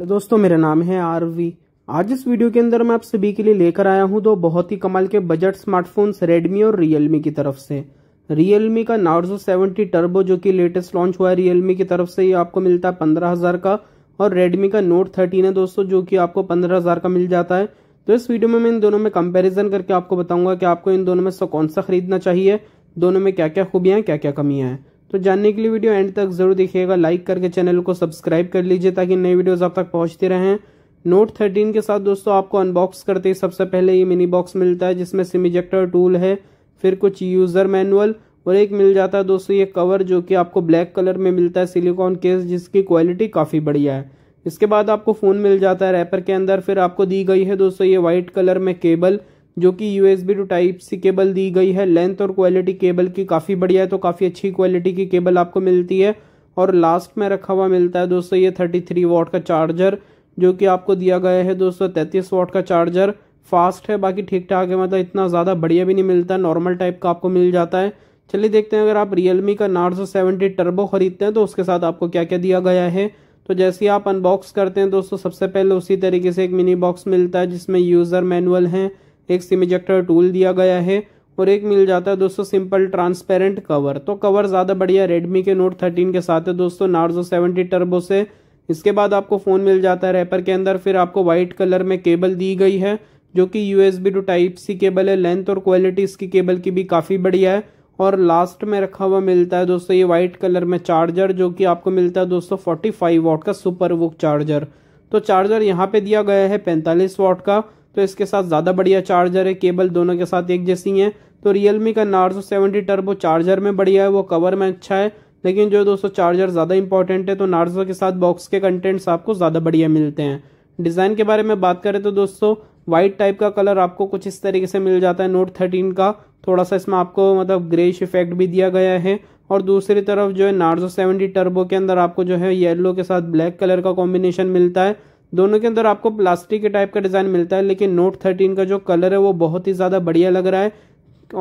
hello दोस्तों मेरा नाम है आरवी आज इस वीडियो के अंदर मैं आप सभी के लिए लेकर आया हूं दो बहुत ही कमाल के बजट स्मार्टफोन्स रेडमी और रियलमी की तरफ से रियलमी का नार्जो सेवेंटी टर्बो जो कि लेटेस्ट लॉन्च हुआ है रियलमी की तरफ से ये आपको मिलता है पंद्रह हज़ार का और रेडमी का नोट थर्टीन है दोस्तों जो कि आपको पंद्रह हज़ार का मिल जाता है तो इस वीडियो में मैं इन दोनों में कंपेरिजन करके आपको बताऊंगा कि आपको इन दोनों में से कौन सा खरीदना चाहिए दोनों में क्या क्या खूबियां हैं क्या क्या कमियां हैं तो जानने के लिए वीडियो एंड तक जरूर देखिएगा लाइक करके चैनल को सब्सक्राइब कर लीजिए ताकि नए वीडियोज आप तक पहुंचते रहें नोट थर्टीन के साथ दोस्तों आपको अनबॉक्स करते ही सबसे पहले ये मिनी बॉक्स मिलता है जिसमें सिम इजेक्टर टूल है फिर कुछ यूज़र मैनुअल और एक मिल जाता है दोस्तों ये कवर जो कि आपको ब्लैक कलर में मिलता है सिलिकॉन केस जिसकी क्वालिटी काफ़ी बढ़िया है इसके बाद आपको फ़ोन मिल जाता है रैपर के अंदर फिर आपको दी गई है दोस्तों ये व्हाइट कलर में केबल जो कि U S B to type C cable दी गई है लेंथ और क्वालिटी केबल की काफ़ी बढ़िया है तो काफ़ी अच्छी क्वालिटी की केबल आपको मिलती है और लास्ट में रखा हुआ मिलता है दोस्तों ये थर्टी थ्री वॉट का चार्जर जो कि आपको दिया गया है दोस्तों तैंतीस वॉट का चार्जर फास्ट है बाकी ठीक ठाक है मतलब इतना ज़्यादा बढ़िया भी नहीं मिलता नॉर्मल टाइप का आपको मिल जाता है चलिए देखते हैं अगर आप रियलमी का नार्जो सेवेंटी टर्बो ख़रीदते हैं तो उसके साथ आपको क्या क्या दिया गया है तो जैसे ही आप अनबॉक्स करते हैं दोस्तों सबसे पहले उसी तरीके से एक मिनी बॉक्स मिलता है जिसमें यूज़र मैनुअल हैं एक सिम इजेक्टर टूल दिया गया है और एक मिल जाता है दोस्तों सिंपल ट्रांसपेरेंट कवर तो कवर ज़्यादा बढ़िया रेडमी के नोट थर्टीन के साथ है दोस्तों नार्जो सेवेंटी टर्बो से इसके बाद आपको फ़ोन मिल जाता है रैपर के अंदर फिर आपको व्हाइट कलर में केबल दी गई है जो कि U S B to type C cable है लेंथ और क्वालिटी इसकी केबल की भी काफ़ी बढ़िया है और लास्ट में रखा हुआ मिलता है दोस्तों ये वाइट कलर में चार्जर जो कि आपको मिलता है दोस्तों फोर्टी वाट का सुपर वुक चार्जर तो चार्जर यहाँ पे दिया गया है पैंतालीस वाट का तो इसके साथ ज़्यादा बढ़िया चार्जर है केबल दोनों के साथ एक जैसी हैं तो रियलमी का नार्जो सेवेंटी टर्बो चार्जर में बढ़िया है वो कवर में अच्छा है लेकिन जो दोस्तों चार्जर ज़्यादा इंपॉर्टेंट है तो नार्जो के साथ बॉक्स के कंटेंट्स आपको ज़्यादा बढ़िया मिलते हैं डिज़ाइन के बारे में बात करें तो दोस्तों वाइट टाइप का कलर आपको कुछ इस तरीके से मिल जाता है नोट थर्टीन का थोड़ा सा इसमें आपको मतलब ग्रेश इफेक्ट भी दिया गया है और दूसरी तरफ जो है नार्जो सेवेंटी टर्बो के अंदर आपको जो है येलो के साथ ब्लैक कलर का कॉम्बिनेशन मिलता है दोनों के अंदर आपको प्लास्टिक के टाइप का डिज़ाइन मिलता है लेकिन नोट थर्टीन का जो कलर है वो बहुत ही ज़्यादा बढ़िया लग रहा है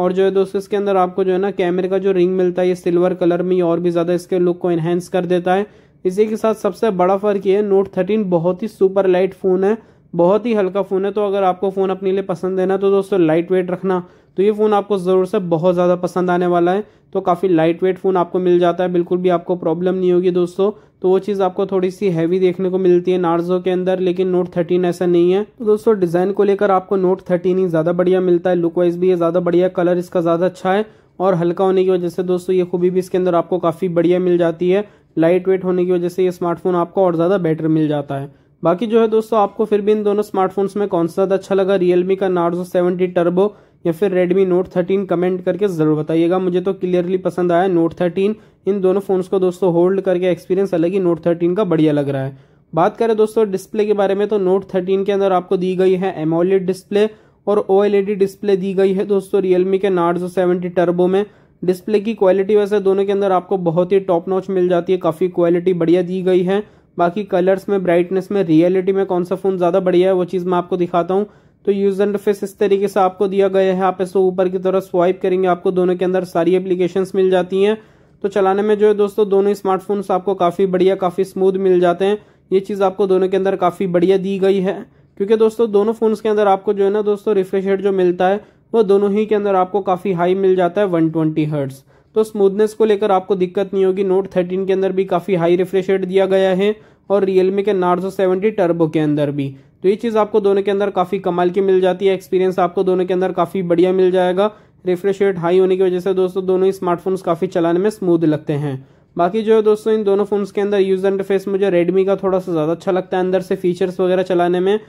और जो है दोस्तों इसके अंदर आपको जो है ना कैमरे का जो रिंग मिलता है ये सिल्वर कलर में और भी ज़्यादा इसके लुक को इन्हेंस कर देता है इसी के साथ सबसे बड़ा फ़र्क ये है नोट थर्टीन बहुत ही सुपर लाइट फ़ोन है बहुत ही हल्का फ़ोन है तो अगर आपको फ़ोन अपने लिए पसंद है ना तो दोस्तों लाइट वेट रखना तो ये फ़ोन आपको ज़रूर से बहुत ज़्यादा पसंद आने वाला है तो काफ़ी लाइट वेट फ़ोन आपको मिल जाता है बिल्कुल भी आपको प्रॉब्लम नहीं होगी दोस्तों तो वो चीज़ आपको थोड़ी सी हैवी देखने को मिलती है नार्जो के अंदर लेकिन नोट थर्टीन ऐसा नहीं है तो दोस्तों डिज़ाइन को लेकर आपको नोट थर्टीन ही ज़्यादा बढ़िया मिलता है लुक वाइज भी ये ज़्यादा बढ़िया कलर इसका ज़्यादा अच्छा है और हल्का होने की वजह से दोस्तों ये खूबी भी इसके अंदर आपको काफ़ी बढ़िया मिल जाती है लाइट वेट होने की वजह से ये स्मार्टफोन आपको और ज़्यादा बेटर मिल जाता है बाकी जो है दोस्तों आपको फिर भी इन दोनों स्मार्टफोन्स में कौन सा ज़्यादा अच्छा लगा रियलमी का Narzo 70 टर्बो या फिर रेडमी नोट थर्टीन कमेंट करके ज़रूर बताइएगा मुझे तो क्लियरली पसंद आया नोट थर्टीन इन दोनों फ़ोन्स को दोस्तों होल्ड करके एक्सपीरियंस अलग ही नोट थर्टीन का बढ़िया लग रहा है बात करें दोस्तों डिस्प्ले के बारे में तो नोट थर्टीन के अंदर आपको दी गई है एमोलेड डिस्प्ले और ओ डिस्प्ले दी गई है दोस्तों रियलमी के नार्जो सेवेंटी टर्बो में डिस्प्ले की क्वालिटी वैसे दोनों के अंदर आपको बहुत ही टॉप नॉच मिल जाती है काफ़ी क्वालिटी बढ़िया दी गई है बाकी कलर्स में ब्राइटनेस में रियलिटी में कौन सा फ़ोन ज़्यादा बढ़िया है वो चीज़ मैं आपको दिखाता हूँ तो यूज एंड फेस इस तरीके से आपको दिया गया है आप इसको ऊपर की तरफ स्वाइप करेंगे आपको दोनों के अंदर सारी एप्लीकेशन मिल जाती हैं तो चलाने में जो है दोस्तों दोनों स्मार्टफोन आपको काफ़ी बढ़िया काफ़ी स्मूथ मिल जाते हैं ये चीज़ आपको दोनों के अंदर काफ़ी बढ़िया दी गई है क्योंकि दोस्तों दोनों फोन के अंदर आपको जो है ना दोस्तों रिफ्रेश जो मिलता है वो दोनों ही के अंदर आपको काफ़ी हाई मिल जाता है वन ट्वेंटी हर्ट्स तो स्मूथनेस को लेकर आपको दिक्कत नहीं होगी नोट थर्टीन के अंदर भी काफ़ी हाई रिफ्रेश रेट दिया गया है और रियलमी के नार्जो सेवेंटी टर्बो के अंदर भी तो ये चीज़ आपको दोनों के अंदर काफ़ी कमाल की मिल जाती है एक्सपीरियंस आपको दोनों के अंदर काफ़ी बढ़िया मिल जाएगा रिफ्रेश रेट हाई होने की वजह से दोस्तों दोनों ही स्मार्टफोन्स काफ़ी चलाने में स्मूथ लगते हैं बाकी जो है दोस्तों इन दोनों फ़ोन्स के अंदर यूज़र इंटरफेस मुझे रेडमी का थोड़ा सा ज़्यादा अच्छा लगता है अंदर से फीचर्स वगैरह चलाने में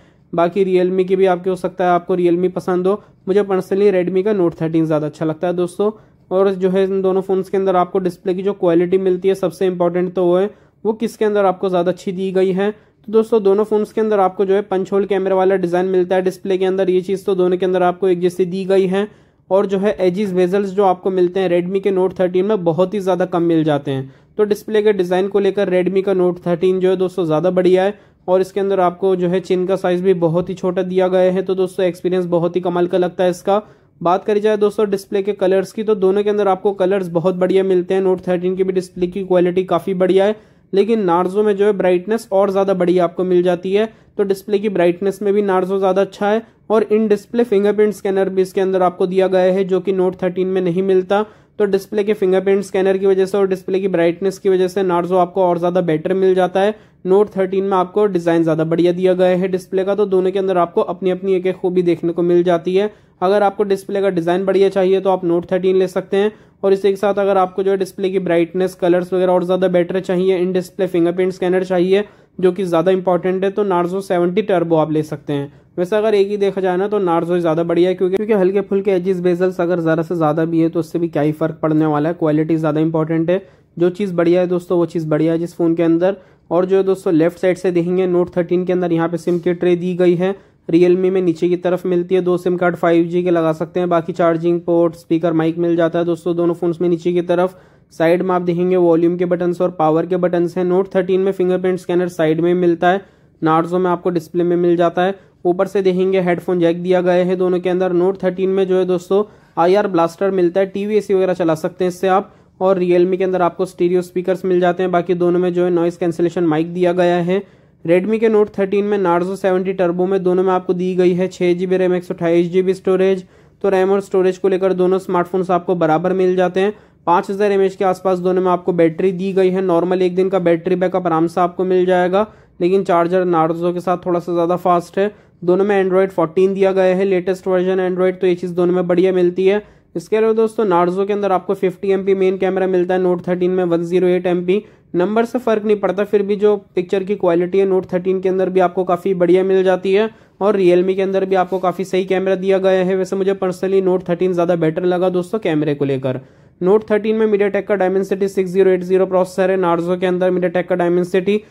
बाकी रियलमी की भी आपके हो सकता है आपको रियलमी पसंद हो मुझे पर्सनली रेडमी का नोट थर्टीन ज़्यादा अच्छा लगता है दोस्तों और जो है इन दोनों फ़ोन्स के अंदर आपको डिस्प्ले की जो क्वालिटी मिलती है सबसे इंपॉर्टेंट तो वो है वो किसके अंदर आपको ज़्यादा अच्छी दी गई है तो दोस्तों दोनों फ़ोन्स के अंदर आपको जो है पंच होल कैमरे वाला डिज़ाइन मिलता है डिस्प्ले के अंदर ये चीज़ तो दोनों के अंदर आपको एक जैसी दी गई है और जो है एजिस वेजल्स जो आपको मिलते हैं रेडमी के नोट थर्टीन में बहुत ही ज़्यादा कम मिल जाते हैं तो डिस्प्ले के डिज़ाइन को लेकर रेडमी का नोट थर्टीन जो है दोस्तों ज़्यादा बढ़िया है और इसके अंदर आपको जो है चिन का साइज़ भी बहुत ही छोटा दिया गया है तो दोस्तों एक्सपीरियंस बहुत ही कमाल का लगता है इसका बात करी जाए दोस्तों डिस्प्ले के कलर्स की तो दोनों के अंदर आपको कलर्स बहुत बढ़िया मिलते हैं नोट थर्टीन की भी डिस्प्ले की क्वालिटी काफ़ी बढ़िया है लेकिन नार्जो में जो है ब्राइटनेस और ज़्यादा बढ़िया आपको मिल जाती है तो डिस्प्ले की ब्राइटनेस में भी नार्जो ज़्यादा अच्छा है और इन डिस्प्ले फिंगरप्रिंट स्कैनर भी इसके अंदर आपको दिया गया है जो कि नोट थर्टीन में नहीं मिलता तो डिस्प्ले के फिंगरप्रिंट स्कैनर की वजह से और डिस्प्ले की ब्राइटनेस की वजह से नार्जो आपको और ज़्यादा बेटर मिल जाता है नोट थर्टीन में आपको डिज़ाइन ज़्यादा बढ़िया दिया गया है डिस्प्ले का तो दोनों के अंदर आपको अपनी अपनी एक एक खूबी देखने को मिल जाती है अगर आपको डिस्प्ले का डिज़ाइन बढ़िया चाहिए तो आप नोट थर्टीन ले सकते हैं और इसी के साथ अगर आपको जो है डिस्प्ले की ब्राइटनेस कलर्स वगैरह और ज़्यादा बेटर चाहिए इन डिस्प्ले फिंगरप्रिंट स्कैनर चाहिए जो कि ज़्यादा इंपॉर्टेंट है तो नार्जो सेवेंटी टर्बो आप ले सकते हैं वैसे अगर एक ही देखा जाए ना तो नार्जो ज़्यादा बढ़िया है क्योंकि क्योंकि हल्के फुल्के एजिस बेजल्स अगर ज़रा से ज़्यादा भी है तो उससे भी क्या ही फ़र्क पड़ने वाला है क्वालिटी ज़्यादा इंपॉर्टेंट है जो चीज़ बढ़िया है दोस्तों वो चीज़ बढ़िया है जिस फ़ोन के अंदर और जो दोस्तों लेफ्ट साइड से देखेंगे नोट थर्टीन के अंदर यहाँ पे सिम की ट्रे दी गई है रियलमी में नीचे की तरफ मिलती है दो सिम कार्ड फाइव के लगा सकते हैं बाकी चार्जिंग पोर्ट स्पीकर माइक मिल जाता है दोस्तों दोनों फोन में नीचे की तरफ साइड में आप देखेंगे वॉल्यूम के बटन्स और पावर के बटन्स हैं नोट थर्टीन में फिंगरप्रिंट स्कैनर साइड में मिलता है नार्जो में आपको डिस्प्ले में मिल जाता है ऊपर से देखेंगे हेडफोन जैक दिया गया है दोनों के अंदर नोट थर्टीन में जो है दोस्तों आई आर ब्लास्टर मिलता है टीवी एसी वगैरह चला सकते हैं इससे आप और रियलमी के अंदर आपको स्टीरियो स्पीकर्स मिल जाते हैं बाकी दोनों में जो है नॉइस कैंसिलेशन माइक दिया गया है रेडमी के नोट 13 में नार्जो 70 टर्बो में दोनों में आपको दी गई है छः जी बी रैम एक सौ अट्ठाईस जी बी स्टोरेज तो रैम और स्टोरेज को लेकर दोनों स्मार्टफोन आपको बराबर मिल जाते हैं पाँच हज़ार एम के आसपास दोनों में आपको बैटरी दी गई है नॉर्मल एक दिन का बैटरी बैकअप आराम से आपको मिल जाएगा लेकिन चार्जर नार्जो के साथ थोड़ा सा ज़्यादा फास्ट है दोनों में एंड्रॉयड 14 दिया गया है लेटेस्ट वर्जन एंड्रॉयड तो ये चीज़ दोनों में बढ़िया मिलती है इसके अलावा दोस्तों नार्जो के अंदर आपको 50 एम मेन कैमरा मिलता है नोट 13 में 108 जीरो नंबर से फ़र्क नहीं पड़ता फिर भी जो पिक्चर की क्वालिटी है नोट 13 के अंदर भी आपको काफ़ी बढ़िया मिल जाती है और रियलमी के अंदर भी आपको काफ़ी सही कैमरा दिया गया है वैसे मुझे पर्सनली नोट 13 ज़्यादा बेटर लगा दोस्तों कैमरे को लेकर नोट 13 में मीडिया टेक का डायमेंसिटी जीरो प्रोसेसर है नार्जो के अंदर मीडिया टेक का डायमेंसिटी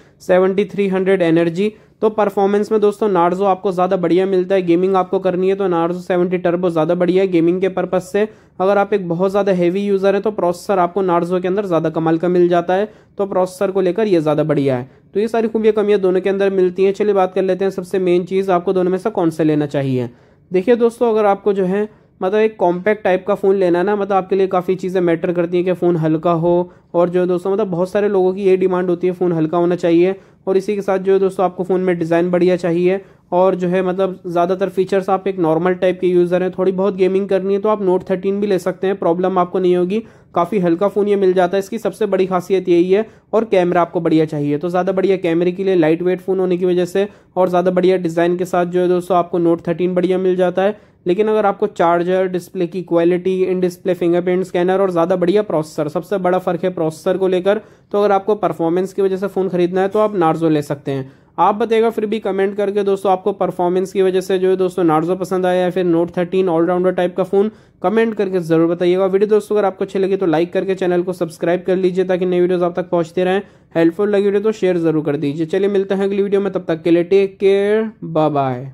हंड्रेड एनर्जी तो परफॉर्मेंस में दोस्तों नार्जो आपको ज़्यादा बढ़िया मिलता है गेमिंग आपको करनी है तो नार्जो सेवेंटी टर्बो ज़्यादा बढ़िया है गेमिंग के पर्पज़ से अगर आप एक बहुत ज़्यादा हैवी यूज़र है तो प्रोसेसर आपको नार्जो के अंदर ज़्यादा कमाल का मिल जाता है तो प्रोसेसर को लेकर यह ज़्यादा बढ़िया है तो ये सारी खूबियाँ कमियाँ दोनों के अंदर मिलती हैं चलिए बात कर लेते हैं सबसे मेन चीज़ आपको दोनों में से कौन सा लेना चाहिए देखिए दोस्तों अगर आपको जो है मतलब एक कॉम्पैक्ट टाइप का फ़ोन लेना ना मतलब आपके लिए काफ़ी चीज़ें मैटर करती हैं कि फ़ोन हल्का हो और जो दोस्तों मतलब बहुत सारे लोगों की ये डिमांड होती है फ़ोन हल्का होना चाहिए और इसी के साथ जो है दोस्तों आपको फ़ोन में डिज़ाइन बढ़िया चाहिए और जो है मतलब ज़्यादातर फीचर्स आप एक नॉर्मल टाइप के यूज़र हैं थोड़ी बहुत गेमिंग करनी है तो आप नोट थर्टीन भी ले सकते हैं प्रॉब्लम आपको नहीं होगी काफ़ी हल्का फ़ोन ये मिल जाता है इसकी सबसे बड़ी खासियत यही है और कैमरा आपको बढ़िया चाहिए तो ज़्यादा बढ़िया कैमरे के लिए लाइट वेट फ़ोन होने की वजह से और ज़्यादा बढ़िया डिज़ाइन के साथ जो है दोस्तों आपको नोट थर्टीन बढ़िया मिल जाता है लेकिन अगर आपको चार्जर डिस्प्ले की quality in display fingerprint scanner और ज़्यादा बढ़िया प्रोसेसर सबसे बड़ा फ़र्क है प्रोसेसर को लेकर तो अगर आपको परफॉर्मेंस की वजह से फ़ोन खरीदना है तो आप नार्जो ले सकते हैं आप बताएगा फिर भी कमेंट करके दोस्तों आपको परफॉर्मेंस की वजह से जो है दोस्तों नार्जो पसंद आया या फिर नोट थर्टीन ऑलराउंडर टाइप का फ़ोन कमेंट करके ज़रूर बताइएगा वीडियो दोस्तों अगर आपको अच्छी लगी तो लाइक करके चैनल को सब्सक्राइब कर लीजिए ताकि नई वीडियोस आप तक पहुंचते रहें हेल्पफुल लगी वीडियो तो शेयर ज़रूर कर दीजिए चलिए मिलते हैं अगली वीडियो में तब तक के लिए टेक केयर बाय